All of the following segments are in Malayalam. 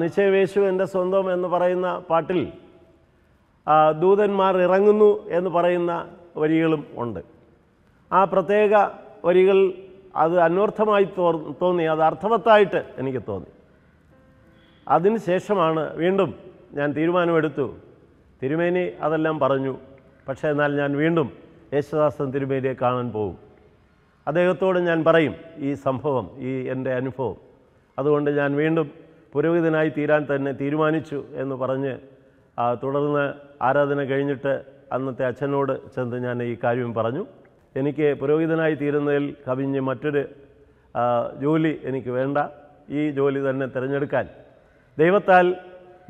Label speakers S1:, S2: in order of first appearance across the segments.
S1: നിശ്ചയവേശു എൻ്റെ സ്വന്തം എന്ന് പറയുന്ന പാട്ടിൽ ദൂതന്മാർ ഇറങ്ങുന്നു എന്ന് പറയുന്ന വരികളും ഉണ്ട് ആ പ്രത്യേക വരികൾ അത് അന്വർത്ഥമായി തോന്നി അത് അർത്ഥവത്തായിട്ട് എനിക്ക് തോന്നി അതിന് ശേഷമാണ് വീണ്ടും ഞാൻ തീരുമാനമെടുത്തു തിരുമേനി അതെല്ലാം പറഞ്ഞു പക്ഷേ എന്നാൽ ഞാൻ വീണ്ടും യേശുദാസൻ തിരുമേനിയെ കാണാൻ പോകും അദ്ദേഹത്തോട് ഞാൻ പറയും ഈ സംഭവം ഈ എൻ്റെ അനുഭവം അതുകൊണ്ട് ഞാൻ വീണ്ടും പുരോഹിതനായി തീരാൻ തന്നെ തീരുമാനിച്ചു എന്ന് പറഞ്ഞ് തുടർന്ന് ആരാധന കഴിഞ്ഞിട്ട് അന്നത്തെ അച്ഛനോട് ചെന്ന് ഞാൻ ഈ കാര്യം പറഞ്ഞു എനിക്ക് പുരോഹിതനായി തീരുന്നതിൽ കവിഞ്ഞ് മറ്റൊരു ജോലി എനിക്ക് വേണ്ട ഈ ജോലി തന്നെ തിരഞ്ഞെടുക്കാൻ ദൈവത്താൽ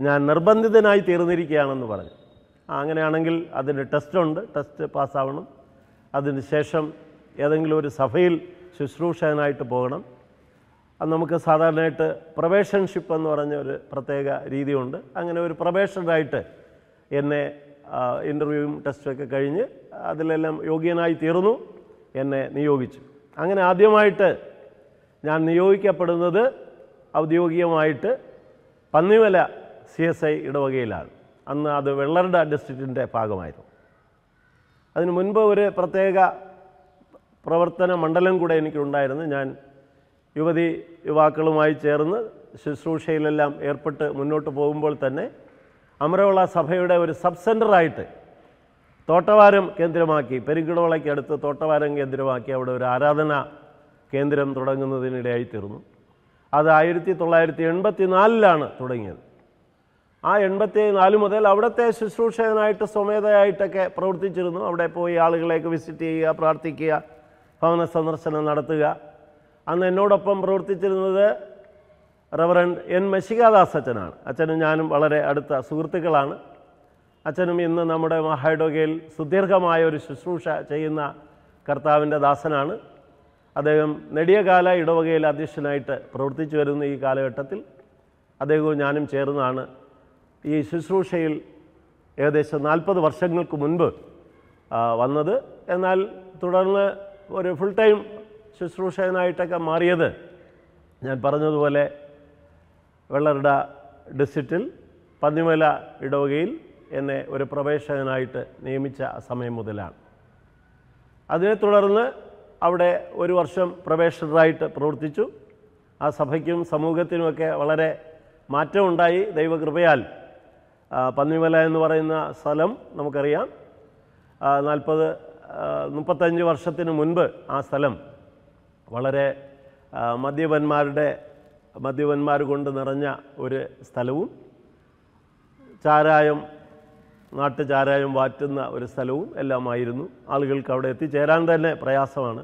S1: ഞാൻ നിർബന്ധിതനായി തീർന്നിരിക്കുകയാണെന്ന് പറഞ്ഞു അങ്ങനെയാണെങ്കിൽ അതിന് ടെസ്റ്റുണ്ട് ടെസ്റ്റ് പാസ്സാവണം അതിന് ശേഷം ഏതെങ്കിലും ഒരു സഭയിൽ ശുശ്രൂഷകനായിട്ട് പോകണം അത് നമുക്ക് സാധാരണയായിട്ട് പ്രൊബേഷൻഷിപ്പ് എന്ന് പറഞ്ഞ ഒരു പ്രത്യേക രീതിയുണ്ട് അങ്ങനെ ഒരു പ്രൊബേഷണറായിട്ട് എന്നെ ഇൻ്റർവ്യൂവും ഒക്കെ കഴിഞ്ഞ് അതിലെല്ലാം യോഗ്യനായി തീർന്നു എന്നെ നിയോഗിച്ചു അങ്ങനെ ആദ്യമായിട്ട് ഞാൻ നിയോഗിക്കപ്പെടുന്നത് ഔദ്യോഗികമായിട്ട് പന്നിമല സി എസ് ഐ ഇടവകയിലാണ് അന്ന് അത് വെള്ളറട ഡിസ്ട്രിക്റ്റിൻ്റെ ഭാഗമായിരുന്നു അതിനു മുൻപ് ഒരു പ്രത്യേക പ്രവർത്തന മണ്ഡലം കൂടെ എനിക്കുണ്ടായിരുന്നു ഞാൻ യുവതി യുവാക്കളുമായി ചേർന്ന് ശുശ്രൂഷയിലെല്ലാം ഏർപ്പെട്ട് മുന്നോട്ട് പോകുമ്പോൾ തന്നെ അമരവിള സഭയുടെ ഒരു സബ് സെൻ്ററായിട്ട് തോട്ടവാരം കേന്ദ്രമാക്കി അടുത്ത് തോട്ടവാരം കേന്ദ്രമാക്കി അവിടെ ഒരു ആരാധന കേന്ദ്രം തുടങ്ങുന്നതിനിടയായി തീർന്നു അത് ആയിരത്തി തൊള്ളായിരത്തി എൺപത്തി നാലിലാണ് തുടങ്ങിയത് ആ എൺപത്തി നാല് മുതൽ അവിടുത്തെ ശുശ്രൂഷകനായിട്ട് സ്വമേധയായിട്ടൊക്കെ പ്രവർത്തിച്ചിരുന്നു അവിടെ പോയി ആളുകളെയൊക്കെ വിസിറ്റ് ചെയ്യുക പ്രാർത്ഥിക്കുക ഭവന സന്ദർശനം നടത്തുക അന്ന് എന്നോടൊപ്പം പ്രവർത്തിച്ചിരുന്നത് റവറൻഡ് എൻ മശികാദാസ് അച്ഛനാണ് അച്ഛനും ഞാനും വളരെ അടുത്ത സുഹൃത്തുക്കളാണ് അച്ഛനും ഇന്ന് നമ്മുടെ മഹാഡോഗയിൽ സുദീർഘമായ ഒരു ശുശ്രൂഷ ചെയ്യുന്ന കർത്താവിൻ്റെ ദാസനാണ് അദ്ദേഹം നെടിയകാല ഇടവകയിൽ അധ്യക്ഷനായിട്ട് പ്രവർത്തിച്ചു വരുന്ന ഈ കാലഘട്ടത്തിൽ അദ്ദേഹവും ഞാനും ചേർന്നാണ് ഈ ശുശ്രൂഷയിൽ ഏകദേശം നാൽപ്പത് വർഷങ്ങൾക്ക് മുൻപ് വന്നത് എന്നാൽ തുടർന്ന് ഒരു ഫുൾ ടൈം ശുശ്രൂഷകനായിട്ടൊക്കെ മാറിയത് ഞാൻ പറഞ്ഞതുപോലെ വെള്ളറുട ഡിസ്ട്രിക്റ്റിൽ പന്നിമല ഇടവകയിൽ എന്നെ ഒരു പ്രവേശകനായിട്ട് നിയമിച്ച സമയം മുതലാണ് അതിനെ തുടർന്ന് അവിടെ ഒരു വർഷം പ്രവേശകരായിട്ട് പ്രവർത്തിച്ചു ആ സഭയ്ക്കും സമൂഹത്തിനുമൊക്കെ വളരെ മാറ്റമുണ്ടായി ദൈവകൃപയാൽ പന്നിമല എന്ന് പറയുന്ന സ്ഥലം നമുക്കറിയാം നാൽപ്പത് മുപ്പത്തഞ്ച് വർഷത്തിന് മുൻപ് ആ സ്ഥലം വളരെ മദ്യപന്മാരുടെ മദ്യപന്മാർ കൊണ്ട് നിറഞ്ഞ ഒരു സ്ഥലവും ചാരായം നാട്ടുചാരായം വാറ്റുന്ന ഒരു സ്ഥലവും എല്ലാമായിരുന്നു ആളുകൾക്ക് അവിടെ എത്തിച്ചേരാൻ തന്നെ പ്രയാസമാണ്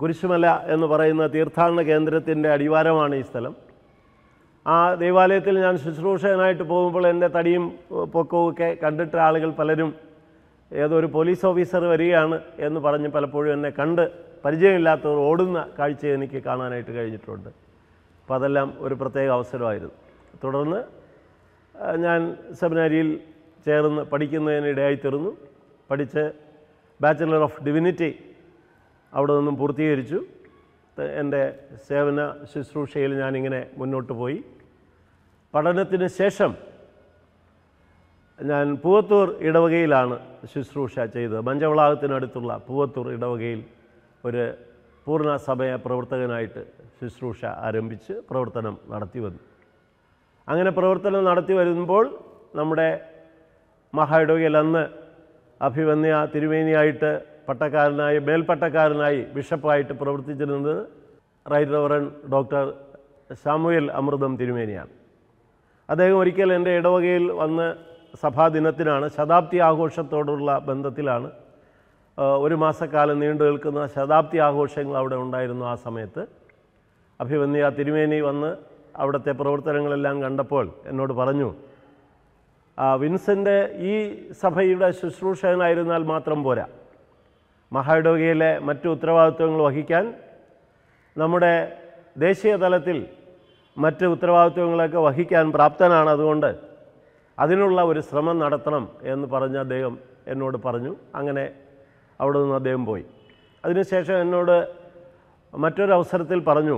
S1: കുരിശുമല എന്ന് പറയുന്ന തീർത്ഥാടന കേന്ദ്രത്തിൻ്റെ അടിവാരമാണ് ഈ സ്ഥലം ആ ദേവാലയത്തിൽ ഞാൻ ശുശ്രൂഷകനായിട്ട് പോകുമ്പോൾ എൻ്റെ തടിയും പൊക്കവും ഒക്കെ കണ്ടിട്ട് ആളുകൾ പലരും ഏതൊരു പോലീസ് ഓഫീസർ വരികയാണ് എന്ന് പറഞ്ഞ് പലപ്പോഴും എന്നെ കണ്ട് പരിചയമില്ലാത്തവർ ഓടുന്ന കാഴ്ച എനിക്ക് കാണാനായിട്ട് കഴിഞ്ഞിട്ടുണ്ട് അപ്പം അതെല്ലാം ഒരു പ്രത്യേക അവസരമായിരുന്നു തുടർന്ന് ഞാൻ സെമിനാരിയിൽ ചേർന്ന് പഠിക്കുന്നതിന് തീർന്നു പഠിച്ച് ബാച്ചലർ ഓഫ് ഡിവിനിറ്റി അവിടെ നിന്നും പൂർത്തീകരിച്ചു എൻ്റെ സേവന ശുശ്രൂഷയിൽ ഞാനിങ്ങനെ മുന്നോട്ട് പോയി പഠനത്തിന് ശേഷം ഞാൻ പൂവത്തൂർ ഇടവകയിലാണ് ശുശ്രൂഷ ചെയ്തത് മഞ്ചവളാകത്തിനടുത്തുള്ള പൂവത്തൂർ ഇടവകയിൽ ഒരു പൂർണ്ണ സമയ പ്രവർത്തകനായിട്ട് ശുശ്രൂഷ ആരംഭിച്ച് പ്രവർത്തനം നടത്തി വന്നു അങ്ങനെ പ്രവർത്തനം നടത്തി വരുമ്പോൾ നമ്മുടെ മഹായിടോയിൽ അന്ന് അഭിവന്യ തിരുവേനിയായിട്ട് പട്ടക്കാരനായി മേൽപ്പട്ടക്കാരനായി ബിഷപ്പായിട്ട് പ്രവർത്തിച്ചിരുന്നത് right reverend doctor Samuel Amritham തിരുമേനിയാണ് അദ്ദേഹം ഒരിക്കൽ എൻ്റെ ഇടവകയിൽ വന്ന് സഭാദിനത്തിനാണ് ശതാബ്ദി ആഘോഷത്തോടുള്ള ബന്ധത്തിലാണ് ഒരു മാസക്കാലം നീണ്ടു നിൽക്കുന്ന ശതാബ്ദി ആഘോഷങ്ങൾ അവിടെ ഉണ്ടായിരുന്നു ആ സമയത്ത് അഭിമന്യ തിരുമേനി വന്ന് അവിടുത്തെ പ്രവർത്തനങ്ങളെല്ലാം കണ്ടപ്പോൾ എന്നോട് പറഞ്ഞു വിൻസെൻ്റെ ഈ സഭയുടെ ശുശ്രൂഷകനായിരുന്നാൽ മാത്രം പോരാ മഹാഡോഗയിലെ മറ്റു ഉത്തരവാദിത്വങ്ങൾ വഹിക്കാൻ നമ്മുടെ ദേശീയ തലത്തിൽ മറ്റ് ഉത്തരവാദിത്വങ്ങളൊക്കെ വഹിക്കാൻ പ്രാപ്തനാണ് അതുകൊണ്ട് അതിനുള്ള ഒരു ശ്രമം നടത്തണം എന്ന് പറഞ്ഞ് അദ്ദേഹം എന്നോട് പറഞ്ഞു അങ്ങനെ അവിടെ നിന്ന് അദ്ദേഹം പോയി അതിനുശേഷം എന്നോട് മറ്റൊരവസരത്തിൽ പറഞ്ഞു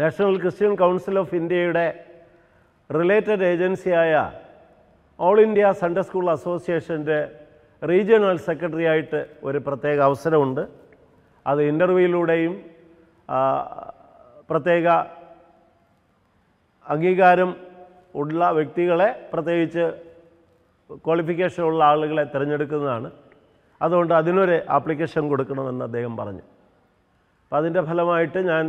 S1: നാഷണൽ ക്രിസ്ത്യൻ കൗൺസിൽ ഓഫ് ഇന്ത്യയുടെ റിലേറ്റഡ് ഏജൻസിയായ ഓൾ ഇന്ത്യ സൺഡേ സ്കൂൾ അസോസിയേഷൻ്റെ റീജിയണൽ സെക്രട്ടറി ആയിട്ട് ഒരു പ്രത്യേക അവസരമുണ്ട് അത് ഇൻ്റർവ്യൂയിലൂടെയും പ്രത്യേക അംഗീകാരം ഉള്ള വ്യക്തികളെ പ്രത്യേകിച്ച് ക്വാളിഫിക്കേഷൻ ഉള്ള ആളുകളെ തിരഞ്ഞെടുക്കുന്നതാണ് അതുകൊണ്ട് അതിനൊരു ആപ്ലിക്കേഷൻ കൊടുക്കണമെന്ന് അദ്ദേഹം പറഞ്ഞു അപ്പം അതിൻ്റെ ഫലമായിട്ട് ഞാൻ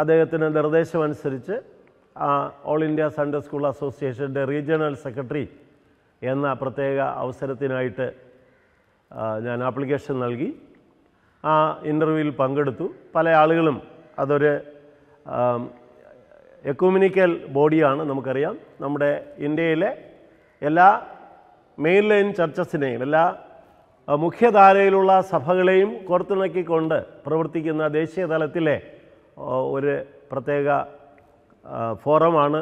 S1: അദ്ദേഹത്തിൻ്റെ നിർദ്ദേശമനുസരിച്ച് ആ ഓൾ ഇന്ത്യ സൺഡേ സ്കൂൾ അസോസിയേഷൻ്റെ റീജിയണൽ സെക്രട്ടറി എന്ന പ്രത്യേക അവസരത്തിനായിട്ട് ഞാൻ ആപ്ലിക്കേഷൻ നൽകി ആ ഇൻ്റർവ്യൂവിൽ പങ്കെടുത്തു പല ആളുകളും അതൊരു എക്കോമിനിക്കൽ ബോഡിയാണ് നമുക്കറിയാം നമ്മുടെ ഇന്ത്യയിലെ എല്ലാ മെയിൻ ലൈൻ ചർച്ചസിനെയും എല്ലാ മുഖ്യധാരയിലുള്ള സഭകളെയും കോർത്തിണക്കിക്കൊണ്ട് പ്രവർത്തിക്കുന്ന ദേശീയ തലത്തിലെ ഒരു പ്രത്യേക ഫോറമാണ്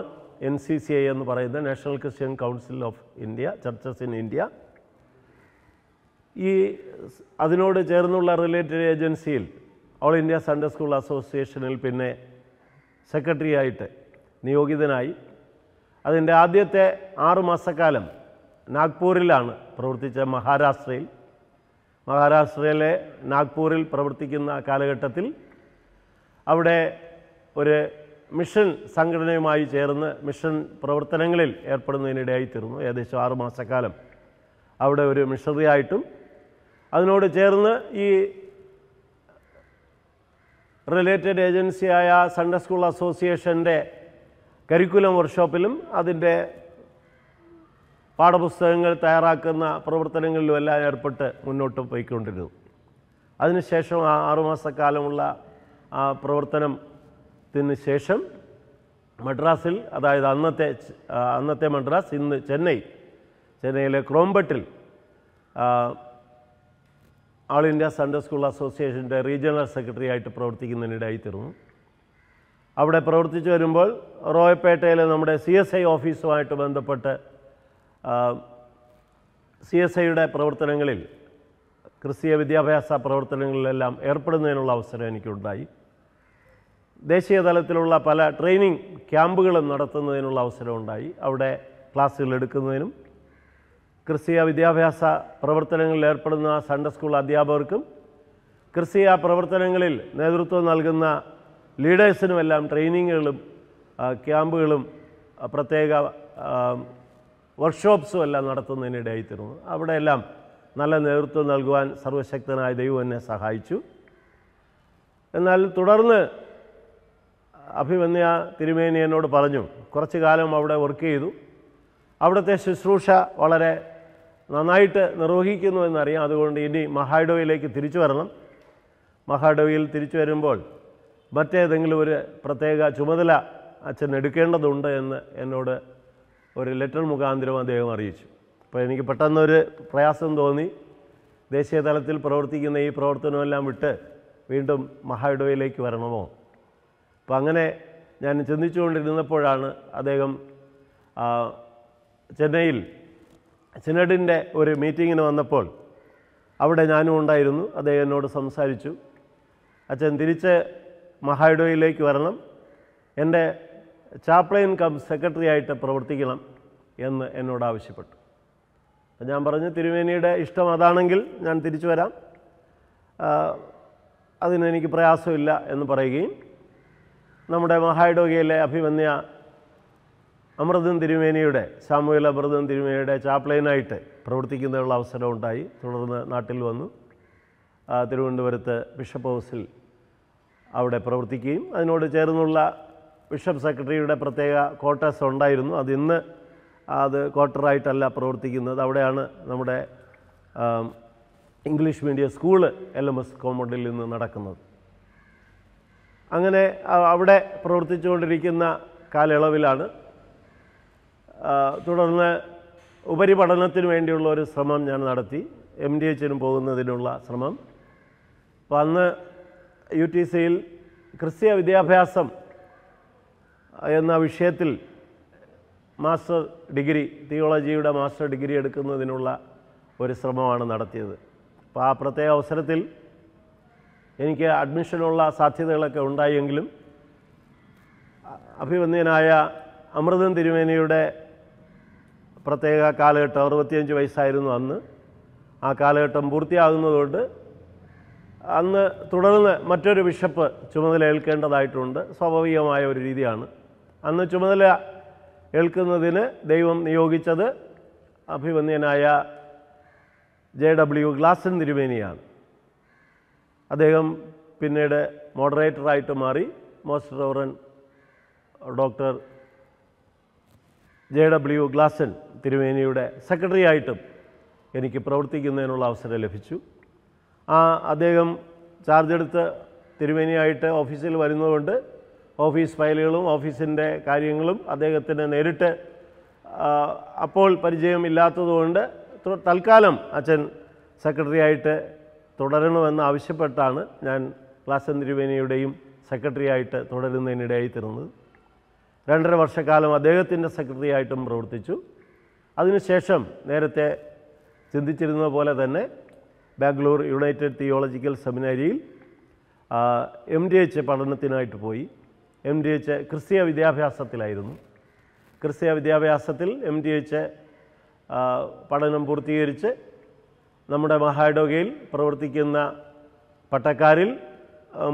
S1: എൻ സി സി ഐ എന്ന് പറയുന്ന national Christian council of India churches in India ഈ അതിനോട് ചേർന്നുള്ള റിലേറ്റഡ് ഏജൻസിയിൽ ഓൾ ഇന്ത്യ സൺഡേ സ്കൂൾ അസോസിയേഷനിൽ പിന്നെ സെക്രട്ടറി ആയിട്ട് നിയോഗിതനായി അതിൻ്റെ ആദ്യത്തെ ആറുമാസക്കാലം നാഗ്പൂരിലാണ് പ്രവർത്തിച്ച മഹാരാഷ്ട്രയിൽ മഹാരാഷ്ട്രയിലെ നാഗ്പൂരിൽ പ്രവർത്തിക്കുന്ന കാലഘട്ടത്തിൽ അവിടെ ഒരു മിഷൻ സംഘടനയുമായി ചേർന്ന് മിഷൻ പ്രവർത്തനങ്ങളിൽ ഏർപ്പെടുന്നതിനിടയായി തീർന്നു ഏകദേശം ആറു മാസക്കാലം അവിടെ ഒരു മിഷണറിയായിട്ടും അതിനോട് ചേർന്ന് ഈ റിലേറ്റഡ് ഏജൻസിയായ സൺഡേ സ്കൂൾ അസോസിയേഷൻ്റെ കരിക്കുലം വർക്ക്ഷോപ്പിലും അതിൻ്റെ പാഠപുസ്തകങ്ങൾ തയ്യാറാക്കുന്ന എല്ലാം ഏർപ്പെട്ട് മുന്നോട്ട് പോയിക്കൊണ്ടിരുന്നു അതിനുശേഷം ആ ആറുമാസക്കാലമുള്ള ആ പ്രവർത്തനത്തിന് ശേഷം മദ്രാസിൽ അതായത് അന്നത്തെ അന്നത്തെ മദ്രാസ് ഇന്ന് ചെന്നൈ ചെന്നൈയിലെ ക്രോംബട്ടിൽ ആൾ ഇന്ത്യ സൺഡേ സ്കൂൾ അസോസിയേഷൻ്റെ റീജിയണൽ സെക്രട്ടറി ആയിട്ട് പ്രവർത്തിക്കുന്നതിനിടയായി തീർന്നു അവിടെ പ്രവർത്തിച്ചു വരുമ്പോൾ റോയപ്പേട്ടയിലെ നമ്മുടെ സി എസ് ഐ ഓഫീസുമായിട്ട് ബന്ധപ്പെട്ട് സി എസ് ഐയുടെ പ്രവർത്തനങ്ങളിൽ ക്രിസ്തീയ വിദ്യാഭ്യാസ പ്രവർത്തനങ്ങളിലെല്ലാം ഏർപ്പെടുന്നതിനുള്ള അവസരം എനിക്കുണ്ടായി ദേശീയ തലത്തിലുള്ള പല ട്രെയിനിങ് ക്യാമ്പുകളും നടത്തുന്നതിനുള്ള അവസരമുണ്ടായി അവിടെ ക്ലാസ്സുകൾ എടുക്കുന്നതിനും ക്രിസ്തീയ വിദ്യാഭ്യാസ പ്രവർത്തനങ്ങളിൽ ഏർപ്പെടുന്ന സൺഡേ സ്കൂൾ അധ്യാപകർക്കും ക്രിസ്തീയ പ്രവർത്തനങ്ങളിൽ നേതൃത്വം നൽകുന്ന ലീഡേഴ്സിനുമെല്ലാം ട്രെയിനിങ്ങുകളും ക്യാമ്പുകളും പ്രത്യേക വർക്ക്ഷോപ്സും എല്ലാം നടത്തുന്നതിനിടയായിത്തീർന്നു അവിടെ എല്ലാം നല്ല നേതൃത്വം നൽകുവാൻ സർവശക്തനായ ദൈവം എന്നെ സഹായിച്ചു എന്നാൽ തുടർന്ന് അഭിമന്യ തിരുമേനി എന്നോട് പറഞ്ഞു കുറച്ച് കാലം അവിടെ വർക്ക് ചെയ്തു അവിടുത്തെ ശുശ്രൂഷ വളരെ നന്നായിട്ട് നിർവഹിക്കുന്നു എന്നറിയാം അതുകൊണ്ട് ഇനി മഹാഡോയിലേക്ക് തിരിച്ചു വരണം മഹാഡോയിൽ തിരിച്ചു വരുമ്പോൾ മറ്റേതെങ്കിലും ഒരു പ്രത്യേക ചുമതല അച്ഛൻ എടുക്കേണ്ടതുണ്ട് എന്ന് എന്നോട് ഒരു ലെറ്റർ മുഖാന്തരം അദ്ദേഹം അറിയിച്ചു അപ്പോൾ എനിക്ക് പെട്ടെന്നൊരു പ്രയാസം തോന്നി ദേശീയ തലത്തിൽ പ്രവർത്തിക്കുന്ന ഈ പ്രവർത്തനമെല്ലാം വിട്ട് വീണ്ടും മഹായിടവയിലേക്ക് വരണമോ അപ്പോൾ അങ്ങനെ ഞാൻ ചിന്തിച്ചുകൊണ്ടിരുന്നപ്പോഴാണ് അദ്ദേഹം ചെന്നൈയിൽ സിനഡിൻ്റെ ഒരു മീറ്റിങ്ങിന് വന്നപ്പോൾ അവിടെ ഞാനും ഉണ്ടായിരുന്നു അദ്ദേഹം എന്നോട് സംസാരിച്ചു അച്ഛൻ തിരിച്ച് മഹായിഡോയിലേക്ക് വരണം എൻ്റെ ചാപ്ലൈൻ കം സെക്രട്ടറി ആയിട്ട് പ്രവർത്തിക്കണം എന്ന് എന്നോട് ആവശ്യപ്പെട്ടു അപ്പം ഞാൻ പറഞ്ഞു തിരുമേനിയുടെ ഇഷ്ടം അതാണെങ്കിൽ ഞാൻ തിരിച്ചു വരാം അതിനെനിക്ക് പ്രയാസമില്ല എന്ന് പറയുകയും നമ്മുടെ മഹായിഡോഗയിലെ അഭിമന്യ അമൃതം തിരുമേനിയുടെ സാമൂഹിക അമൃതം തിരുമേനിയുടെ ചാപ്ലൈനായിട്ട് പ്രവർത്തിക്കുന്നതിനുള്ള അവസരം ഉണ്ടായി തുടർന്ന് നാട്ടിൽ വന്നു തിരുവനന്തപുരത്ത് ബിഷപ്പ് ഹൗസിൽ അവിടെ പ്രവർത്തിക്കുകയും അതിനോട് ചേർന്നുള്ള ബിഷപ്പ് സെക്രട്ടറിയുടെ പ്രത്യേക ക്വാർട്ടേഴ്സ് ഉണ്ടായിരുന്നു അത് ഇന്ന് അത് ക്വാർട്ടറായിട്ടല്ല പ്രവർത്തിക്കുന്നത് അവിടെയാണ് നമ്മുടെ English medium school L M S കോമഡിൽ നിന്ന് നടക്കുന്നത് അങ്ങനെ അവിടെ പ്രവർത്തിച്ചുകൊണ്ടിരിക്കുന്ന കാലയളവിലാണ് തുടർന്ന് ഉപരിപഠനത്തിന് വേണ്ടിയുള്ള ഒരു ശ്രമം ഞാൻ നടത്തി എം ഡി എച്ചിനും പോകുന്നതിനുള്ള ശ്രമം അപ്പോൾ അന്ന് യു ടി സിയിൽ ക്രിസ്തീയ വിദ്യാഭ്യാസം എന്ന വിഷയത്തിൽ മാസ്റ്റർ ഡിഗ്രി തിയോളജിയുടെ മാസ്റ്റർ ഡിഗ്രി എടുക്കുന്നതിനുള്ള ഒരു ശ്രമമാണ് നടത്തിയത് അപ്പോൾ ആ പ്രത്യേക അവസരത്തിൽ എനിക്ക് അഡ്മിഷനുള്ള സാധ്യതകളൊക്കെ ഉണ്ടായെങ്കിലും അഭിവന്ദ്യനായ അമൃതൻ തിരുമേനിയുടെ പ്രത്യേക കാലഘട്ടം അറുപത്തിയഞ്ച് വയസ്സായിരുന്നു അന്ന് ആ കാലഘട്ടം പൂർത്തിയാകുന്നതുകൊണ്ട് അന്ന് തുടർന്ന് മറ്റൊരു ബിഷപ്പ് ചുമതല ഏൽക്കേണ്ടതായിട്ടുണ്ട് സ്വാഭാവികമായ ഒരു രീതിയാണ് അന്ന് ചുമതല ഏൽക്കുന്നതിന് ദൈവം നിയോഗിച്ചത് അഭിമന്യനായ ജെ ഡബ്ല്യു ഗ്ലാസൻ തിരുമേനിയാണ് അദ്ദേഹം പിന്നീട് മോഡറേറ്ററായിട്ട് മാറി most reverend doctor J W ഗ്ലാസൻ തിരുമേനിയുടെ സെക്രട്ടറി ആയിട്ടും എനിക്ക് പ്രവർത്തിക്കുന്നതിനുള്ള അവസരം ലഭിച്ചു ആ അദ്ദേഹം ചാർജ് എടുത്ത് തിരുമേനിയായിട്ട് ഓഫീസിൽ വരുന്നതുകൊണ്ട് ഓഫീസ് ഫയലുകളും ഓഫീസിൻ്റെ കാര്യങ്ങളും അദ്ദേഹത്തിന് നേരിട്ട് അപ്പോൾ പരിചയമില്ലാത്തതുകൊണ്ട് തൽക്കാലം അച്ഛൻ സെക്രട്ടറി ആയിട്ട് തുടരണമെന്ന് ആവശ്യപ്പെട്ടാണ് ഞാൻ ക്ലാസൻ ത്രിവേണിയുടെയും സെക്രട്ടറി ആയിട്ട് തുടരുന്നതിനിടയായി തീർന്നത് രണ്ടര വർഷക്കാലം അദ്ദേഹത്തിൻ്റെ സെക്രട്ടറി ആയിട്ടും പ്രവർത്തിച്ചു അതിനുശേഷം നേരത്തെ ചിന്തിച്ചിരുന്ന പോലെ തന്നെ Bangalore united theological seminary M D H പഠനത്തിനായിട്ട് പോയി എം ഡി എച്ച് ക്രിസ്തീയ വിദ്യാഭ്യാസത്തിലായിരുന്നു ക്രിസ്തീയ വിദ്യാഭ്യാസത്തിൽ എം ഡി എച്ച് പഠനം പൂർത്തീകരിച്ച് നമ്മുടെ മഹാഡോഗയിൽ പ്രവർത്തിക്കുന്ന പട്ടക്കാരിൽ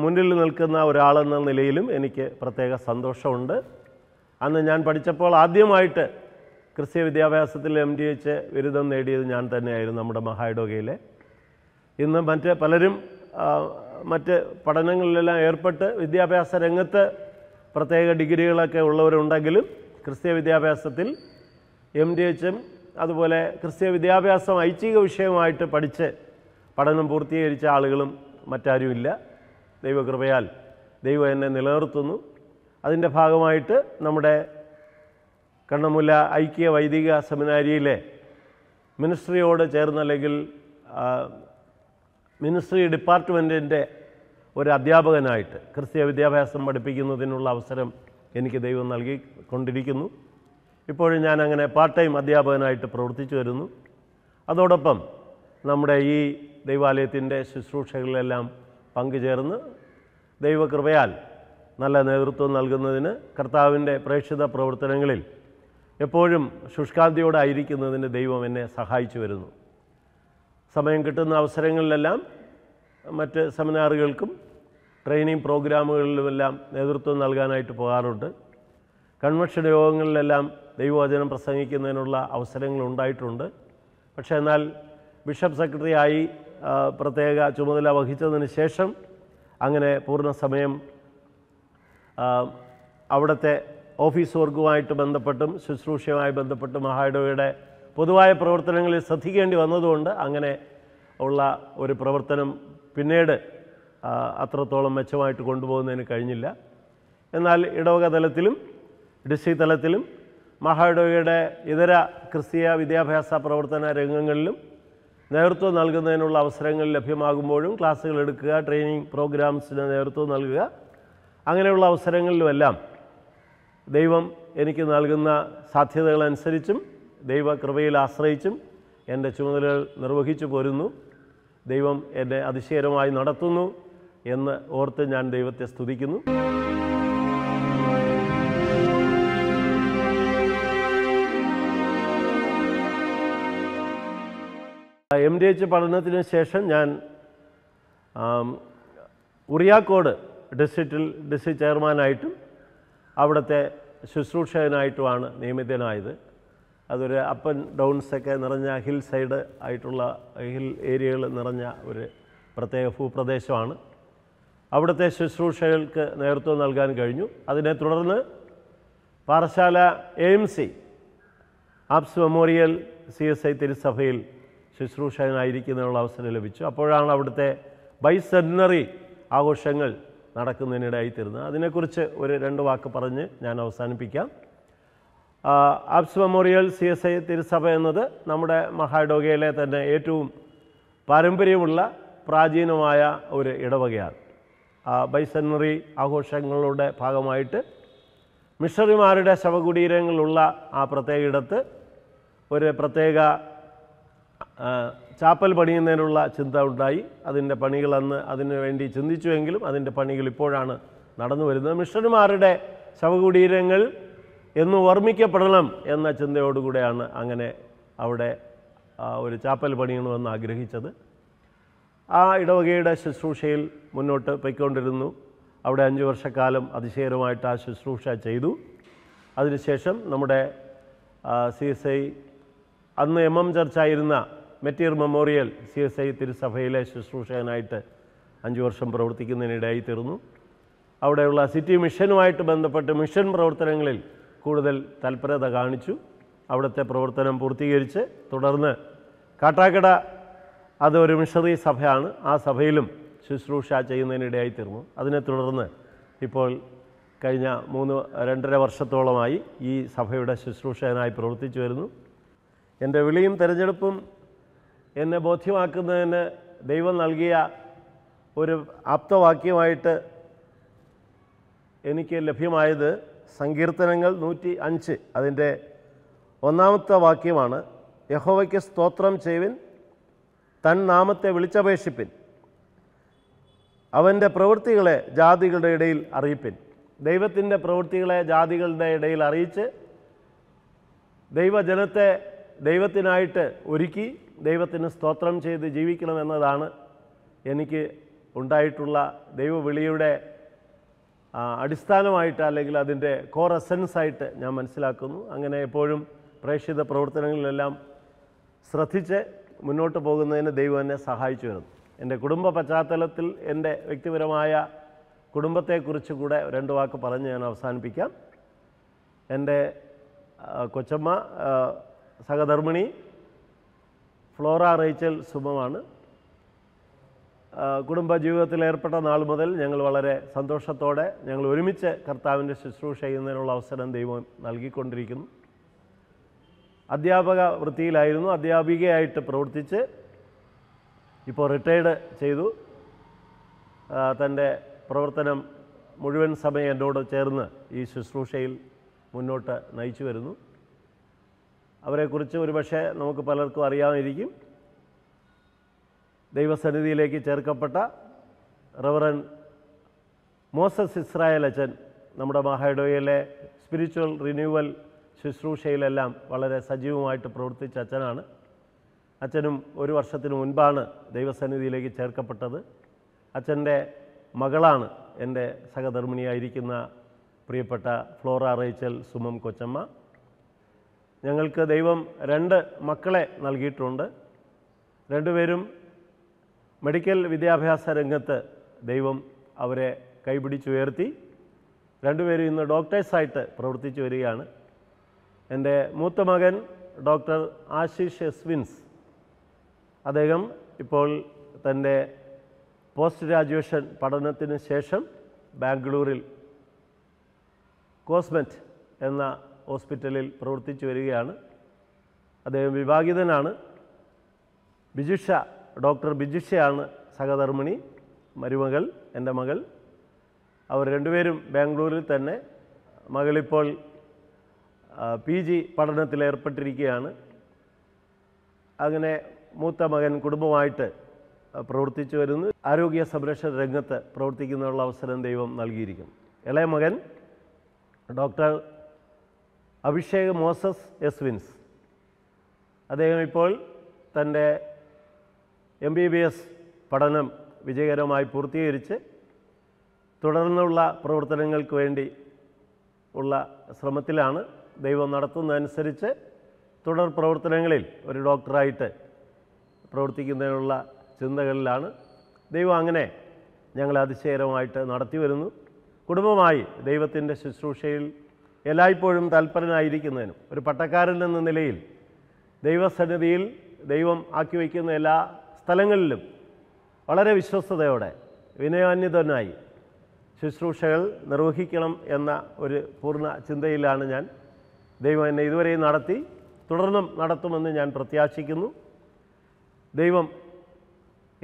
S1: മുന്നിൽ നിൽക്കുന്ന ഒരാളെന്ന നിലയിലും എനിക്ക് പ്രത്യേക സന്തോഷമുണ്ട് അന്ന് ഞാൻ പഠിച്ചപ്പോൾ ആദ്യമായിട്ട് ക്രിസ്തീയ വിദ്യാഭ്യാസത്തിൽ എം ഡി എച്ച് ബിരുദം നേടിയത് ഞാൻ തന്നെയായിരുന്നു നമ്മുടെ മഹാഡോഗയിലെ ഇന്ന് മറ്റ് പലരും മറ്റ് പഠനങ്ങളിലെല്ലാം ഏർപ്പെട്ട് വിദ്യാഭ്യാസ രംഗത്ത് പ്രത്യേക ഡിഗ്രികളൊക്കെ ഉള്ളവരുണ്ടെങ്കിലും ക്രിസ്തീയ വിദ്യാഭ്യാസത്തിൽ എം ഡി എച്ച് എം അതുപോലെ ക്രിസ്തീയ വിദ്യാഭ്യാസം ഐച്ഛിക വിഷയമായിട്ട് പഠിച്ച് പഠനം പൂർത്തീകരിച്ച ആളുകളും മറ്റാരുമില്ല ദൈവകൃപയാൽ ദൈവം എന്നെ നിലനിർത്തുന്നു അതിൻ്റെ ഭാഗമായിട്ട് നമ്മുടെ കണ്ണമുല്ല ഐക്യ വൈദിക സെമിനാരിയിലെ മിനിസ്ട്രിയോട് ചേർന്നല്ലെങ്കിൽ മിനിസ്ട്രി ഡിപ്പാർട്ട്മെൻറ്റിൻ്റെ ഒരു അധ്യാപകനായിട്ട് ക്രിസ്തീയ വിദ്യാഭ്യാസം പഠിപ്പിക്കുന്നതിനുള്ള അവസരം എനിക്ക് ദൈവം നൽകി കൊണ്ടിരിക്കുന്നു ഇപ്പോഴും ഞാൻ അങ്ങനെ പാർട്ട് ടൈം അധ്യാപകനായിട്ട് പ്രവർത്തിച്ചു വരുന്നു അതോടൊപ്പം നമ്മുടെ ഈ ദൈവാലയത്തിൻ്റെ ശുശ്രൂഷകളിലെല്ലാം പങ്കുചേർന്ന് ദൈവകൃപയാൽ നല്ല നേതൃത്വം നൽകുന്നതിന് കർത്താവിൻ്റെ പ്രേക്ഷിത പ്രവർത്തനങ്ങളിൽ എപ്പോഴും ശുഷ്കാന്തിയോടെ ആയിരിക്കുന്നതിന് ദൈവം എന്നെ സഹായിച്ചു വരുന്നു സമയം കിട്ടുന്ന അവസരങ്ങളിലെല്ലാം മറ്റ് സെമിനാറുകൾക്കും ട്രെയിനിങ് പ്രോഗ്രാമുകളിലുമെല്ലാം നേതൃത്വം നൽകാനായിട്ട് പോകാറുണ്ട് കൺവെൻഷൻ യോഗങ്ങളിലെല്ലാം ദൈവവചനം പ്രസംഗിക്കുന്നതിനുള്ള അവസരങ്ങൾ ഉണ്ടായിട്ടുണ്ട് പക്ഷേ എന്നാൽ ബിഷപ്പ് സെക്രട്ടറിയായി പ്രത്യേക ചുമതല വഹിച്ചതിന് ശേഷം അങ്ങനെ പൂർണ്ണ സമയം അവിടുത്തെ ഓഫീസ് വർക്കുമായിട്ട് ബന്ധപ്പെട്ടും ശുശ്രൂഷയുമായി ബന്ധപ്പെട്ടും മഹായിടവയുടെ പൊതുവായ പ്രവർത്തനങ്ങളിൽ ശ്രദ്ധിക്കേണ്ടി വന്നതുകൊണ്ട് അങ്ങനെ ഉള്ള ഒരു പ്രവർത്തനം പിന്നീട് അത്രത്തോളം മെച്ചമായിട്ട് കൊണ്ടുപോകുന്നതിന് കഴിഞ്ഞില്ല എന്നാൽ ഇടവക തലത്തിലും ഡിസ്ട്രിക്ട് തലത്തിലും മഹാഇടവകയുടെ ഇതര ക്രിസ്തീയ വിദ്യാഭ്യാസ പ്രവർത്തന രംഗങ്ങളിലും നേതൃത്വം നൽകുന്നതിനുള്ള അവസരങ്ങൾ ലഭ്യമാകുമ്പോഴും ക്ലാസ്സുകൾ എടുക്കുക ട്രെയിനിങ് പ്രോഗ്രാംസിന് നേതൃത്വം നൽകുക അങ്ങനെയുള്ള അവസരങ്ങളിലുമെല്ലാം ദൈവം എനിക്ക് നൽകുന്ന സാധ്യതകളനുസരിച്ചും ദൈവകൃപയിൽ ആശ്രയിച്ചും എൻ്റെ ചുമതലകൾ നിർവഹിച്ചു പോരുന്നു ദൈവം എന്നെ അതിശയകരമായി നടത്തുന്നു എന്ന് ഓർത്ത് ഞാൻ ദൈവത്തെ സ്തുതിക്കുന്നു എം ഡി എച്ച് പഠനത്തിന് ശേഷം ഞാൻ ഉറിയാക്കോട് ഡിസ്ട്രിക്റ്റിൽ ഡിസ്ട്രിക്ട് ചെയർമാനായിട്ടും അവിടുത്തെ ശുശ്രൂഷകനായിട്ടുമാണ് നിയമിതനായത് അതൊരു അപ്പ് ആൻഡ് ഡൗൺസ് ഒക്കെ നിറഞ്ഞ ഹിൽ സൈഡ് ആയിട്ടുള്ള ഹിൽ ഏരിയകൾ നിറഞ്ഞ ഒരു പ്രത്യേക ഭൂപ്രദേശമാണ് അവിടുത്തെ ശുശ്രൂഷകൾക്ക് നേതൃത്വം നൽകാൻ കഴിഞ്ഞു അതിനെ തുടർന്ന് പാറശാല എ എം സി ആപ്സ് മെമ്മോറിയൽ സി എസ് ഐ തിരുസഭയിൽ ശുശ്രൂഷകനായിരിക്കുന്നതിനുള്ള അവസരം ലഭിച്ചു അപ്പോഴാണ് അവിടുത്തെ ബൈസെനറി ആഘോഷങ്ങൾ നടക്കുന്നതിനിടയായി തീരുന്നത് അതിനെക്കുറിച്ച് ഒരു രണ്ട് വാക്ക് പറഞ്ഞ് ഞാൻ അവസാനിപ്പിക്കാം ആപ്സ് മെമ്മോറിയൽ സി എസ് ഐ തിരുസഭ എന്നത് നമ്മുടെ മഹാഡോഗയിലെ തന്നെ ഏറ്റവും പാരമ്പര്യമുള്ള പ്രാചീനമായ ഒരു ഇടവകയാണ് ബൈസനറി ആഘോഷങ്ങളുടെ ഭാഗമായിട്ട് മിഷണറിമാരുടെ ശവകുടീരങ്ങളുള്ള ആ പ്രത്യേക ഇടത്ത് ഒരു പ്രത്യേക ചാപ്പൽ പണിയുന്നതിനുള്ള ചിന്ത ഉണ്ടായി അതിൻ്റെ പണികൾ അന്ന് അതിനുവേണ്ടി ചിന്തിച്ചുവെങ്കിലും അതിൻ്റെ പണികൾ ഇപ്പോഴാണ് നടന്നു വരുന്നത് മിഷണറിമാരുടെ ശവകുടീരങ്ങൾ എന്ന് ഓർമ്മിക്കപ്പെടണം എന്ന ചിന്തയോടുകൂടെയാണ് അങ്ങനെ അവിടെ ഒരു ചാപ്പൽ പണിയണമെന്ന് ആഗ്രഹിച്ചത് ആ ഇടവകയുടെ ശുശ്രൂഷയിൽ മുന്നോട്ട് പൊയ്ക്കൊണ്ടിരുന്നു അവിടെ അഞ്ച് വർഷക്കാലം അതിശയകരമായിട്ട് ആ ശുശ്രൂഷ ചെയ്തു അതിനുശേഷം നമ്മുടെ സി എസ് ഐ അന്ന് എം എം ചർച്ചായിരുന്ന മെറ്റീർ മെമ്മോറിയൽ സി എസ് ഐ തിരുസഭയിലെ ശുശ്രൂഷകനായിട്ട് അഞ്ച് വർഷം പ്രവർത്തിക്കുന്നതിനിടയായി തീർന്നു അവിടെയുള്ള സിറ്റി മിഷനുമായിട്ട് ബന്ധപ്പെട്ട് മിഷൻ പ്രവർത്തനങ്ങളിൽ കൂടുതൽ തൽപരത കാണിച്ചു അവിടുത്തെ പ്രവർത്തനം പൂർത്തീകരിച്ച് തുടർന്ന് കാട്ടാക്കട അതൊരു മിഷറി സഭയാണ് ആ സഭയിലും ശുശ്രൂഷ ചെയ്യുന്നതിനിടയായി തീർന്നു അതിനെ തുടർന്ന് ഇപ്പോൾ കഴിഞ്ഞ മൂന്ന് രണ്ടര വർഷത്തോളമായി ഈ സഭയുടെ ശുശ്രൂഷകനായി പ്രവർത്തിച്ചു വരുന്നു എൻ്റെ വിളിയും തിരഞ്ഞെടുപ്പും എന്നെ ബോധ്യമാക്കുന്നതിന് ദൈവം നൽകിയ ഒരു ആപ്തവാക്യമായിട്ട് എനിക്ക് ലഭ്യമായത് സങ്കീർത്തനങ്ങൾ നൂറ്റി അഞ്ച് അതിൻ്റെ ഒന്നാമത്തെ വാക്യമാണ് യഹോവയ്ക്ക് സ്തോത്രം ചെയ്വിൻ തൻ നാമത്തെ വിളിച്ചപേക്ഷിപ്പിൻ അവൻ്റെ പ്രവൃത്തികളെ ജാതികളുടെ ഇടയിൽ അറിയിപ്പിൻ ദൈവത്തിൻ്റെ പ്രവൃത്തികളെ ജാതികളുടെ ഇടയിൽ അറിയിച്ച് ദൈവജനത്തെ ദൈവത്തിനായിട്ട് ഒരുക്കി ദൈവത്തിന് സ്തോത്രം ചെയ്ത് ജീവിക്കണമെന്നതാണ് എനിക്ക് ഉണ്ടായിട്ടുള്ള ദൈവവിളിയുടെ അടിസ്ഥാനമായിട്ട് അല്ലെങ്കിൽ അതിൻ്റെ കോർ എസൻസ് ആയിട്ട് ഞാൻ മനസ്സിലാക്കുന്നു അങ്ങനെ എപ്പോഴും പ്രേക്ഷിത പ്രവർത്തനങ്ങളിലെല്ലാം ശ്രദ്ധിച്ച് മുന്നോട്ട് പോകുന്നതിന് ദൈവം എന്നെ സഹായിച്ചു വരുന്നു എൻ്റെ കുടുംബ പശ്ചാത്തലത്തിൽ എൻ്റെ വ്യക്തിപരമായ കുടുംബത്തെക്കുറിച്ച് കൂടെ രണ്ട് വാക്ക് പറഞ്ഞ് ഞാൻ അവസാനിപ്പിക്കാം എൻ്റെ കൊച്ചമ്മ സഹധർമ്മിണി ഫ്ലോറ റേച്ചൽ സുമമാണ് ജീവിതത്തിൽ ഏർപ്പെട്ട നാൾ മുതൽ ഞങ്ങൾ വളരെ സന്തോഷത്തോടെ ഞങ്ങൾ ഒരുമിച്ച് കർത്താവിൻ്റെ ശുശ്രൂഷ ചെയ്യുന്നതിനുള്ള അവസരം ദൈവം നൽകിക്കൊണ്ടിരിക്കുന്നു അധ്യാപക വൃത്തിയിലായിരുന്നു അധ്യാപികയായിട്ട് പ്രവർത്തിച്ച് ഇപ്പോൾ റിട്ടയർഡ് ചെയ്തു തൻ്റെ പ്രവർത്തനം മുഴുവൻ സമയം എന്നോട് ചേർന്ന് ഈ ശുശ്രൂഷയിൽ മുന്നോട്ട് നയിച്ചു വരുന്നു അവരെക്കുറിച്ച് ഒരുപക്ഷെ നമുക്ക് പലർക്കും അറിയാമായിരിക്കും ദൈവസന്നിധിയിലേക്ക് ചേർക്കപ്പെട്ട റവറൻ മോസസ് ഇസ്രായേൽ അച്ഛൻ നമ്മുടെ മഹാഡോയിലെ സ്പിരിച്വൽ റിന്യൂവൽ ശുശ്രൂഷയിലെല്ലാം വളരെ സജീവമായിട്ട് പ്രവർത്തിച്ച അച്ഛനാണ് അച്ഛനും ഒരു വർഷത്തിന് മുൻപാണ് ദൈവസന്നിധിയിലേക്ക് ചേർക്കപ്പെട്ടത് അച്ഛൻ്റെ മകളാണ് എൻ്റെ സഹധർമ്മിണിയായിരിക്കുന്ന പ്രിയപ്പെട്ട ഫ്ലോറ റേച്ചൽ സുമം കൊച്ചമ്മ ഞങ്ങൾക്ക് ദൈവം രണ്ട് മക്കളെ നൽകിയിട്ടുണ്ട് രണ്ടുപേരും മെഡിക്കൽ വിദ്യാഭ്യാസ രംഗത്ത് ദൈവം അവരെ കൈപിടിച്ചുയർത്തി രണ്ടുപേരും ഇന്ന് ഡോക്ടേഴ്സായിട്ട് പ്രവർത്തിച്ചു വരികയാണ് എൻ്റെ മൂത്ത മകൻ ഡോക്ടർ ആശിഷ് എസ്വിൻസ് അദ്ദേഹം ഇപ്പോൾ തൻ്റെ പോസ്റ്റ് ഗ്രാജുവേഷൻ പഠനത്തിന് ശേഷം ബാംഗ്ലൂരിൽ കോസ്മെറ്റ് എന്ന ഹോസ്പിറ്റലിൽ പ്രവർത്തിച്ചു വരികയാണ് അദ്ദേഹം വിവാഹിതനാണ് ബിജുഷ ഡോക്ടർ ബിജുഷയാണ് സഹധർമ്മിണി മരുമകൾ എൻ്റെ മകൾ അവർ രണ്ടുപേരും ബാംഗ്ലൂരിൽ തന്നെ മകളിപ്പോൾ പി ജി പഠനത്തിൽ ഏർപ്പെട്ടിരിക്കുകയാണ് അങ്ങനെ മൂത്ത മകൻ കുടുംബമായിട്ട് പ്രവർത്തിച്ചു വരുന്നു ആരോഗ്യ സംരക്ഷണ രംഗത്ത് പ്രവർത്തിക്കുന്നതിനുള്ള അവസരം ദൈവം നൽകിയിരിക്കും ഇളയ മകൻ ഡോക്ടർ അഭിഷേക് മോസസ് എസ്വിൻസ് അദ്ദേഹം ഇപ്പോൾ തൻ്റെ എം ബി ബി എസ് പഠനം വിജയകരമായി പൂർത്തീകരിച്ച് തുടർന്നുള്ള പ്രവർത്തനങ്ങൾക്ക് വേണ്ടി ഉള്ള ശ്രമത്തിലാണ് ദൈവം നടത്തുന്നതനുസരിച്ച് തുടർ പ്രവർത്തനങ്ങളിൽ ഒരു ഡോക്ടറായിട്ട് പ്രവർത്തിക്കുന്നതിനുള്ള ചിന്തകളിലാണ് ദൈവം അങ്ങനെ ഞങ്ങൾ അതിശയകരമായിട്ട് നടത്തി വരുന്നു കുടുംബമായി ദൈവത്തിൻ്റെ ശുശ്രൂഷയിൽ എല്ലായ്പ്പോഴും തൽപരനായിരിക്കുന്നതിനും ഒരു പട്ടക്കാരൻ എന്ന നിലയിൽ ദൈവസന്നിധിയിൽ ദൈവം ആക്കി വയ്ക്കുന്ന എല്ലാ സ്ഥലങ്ങളിലും വളരെ വിശ്വസ്തയോടെ വിനയാന്യതനായി ശുശ്രൂഷകൾ നിർവഹിക്കണം എന്ന ഒരു പൂർണ്ണ ചിന്തയിലാണ് ഞാൻ ദൈവം എന്നെ ഇതുവരെയും നടത്തി തുടർന്നും നടത്തുമെന്ന് ഞാൻ പ്രത്യാശിക്കുന്നു ദൈവം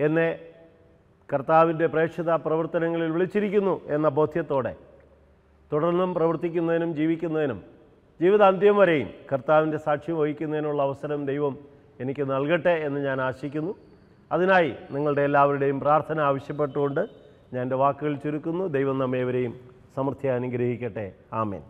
S1: എന്നെ കർത്താവിൻ്റെ പ്രേക്ഷിത പ്രവർത്തനങ്ങളിൽ വിളിച്ചിരിക്കുന്നു എന്ന ബോധ്യത്തോടെ തുടർന്നും പ്രവർത്തിക്കുന്നതിനും ജീവിക്കുന്നതിനും ജീവിതാന്ത്യം വരെയും കർത്താവിൻ്റെ സാക്ഷ്യം വഹിക്കുന്നതിനുള്ള അവസരം ദൈവം എനിക്ക് നൽകട്ടെ എന്ന് ഞാൻ ആശിക്കുന്നു അതിനായി നിങ്ങളുടെ എല്ലാവരുടെയും പ്രാർത്ഥന ആവശ്യപ്പെട്ടുകൊണ്ട് ഞാൻ എൻ്റെ വാക്കുകൾ ചുരുക്കുന്നു ദൈവം നമ്മേവരെയും സമൃദ്ധി അനുഗ്രഹിക്കട്ടെ ആമേൻ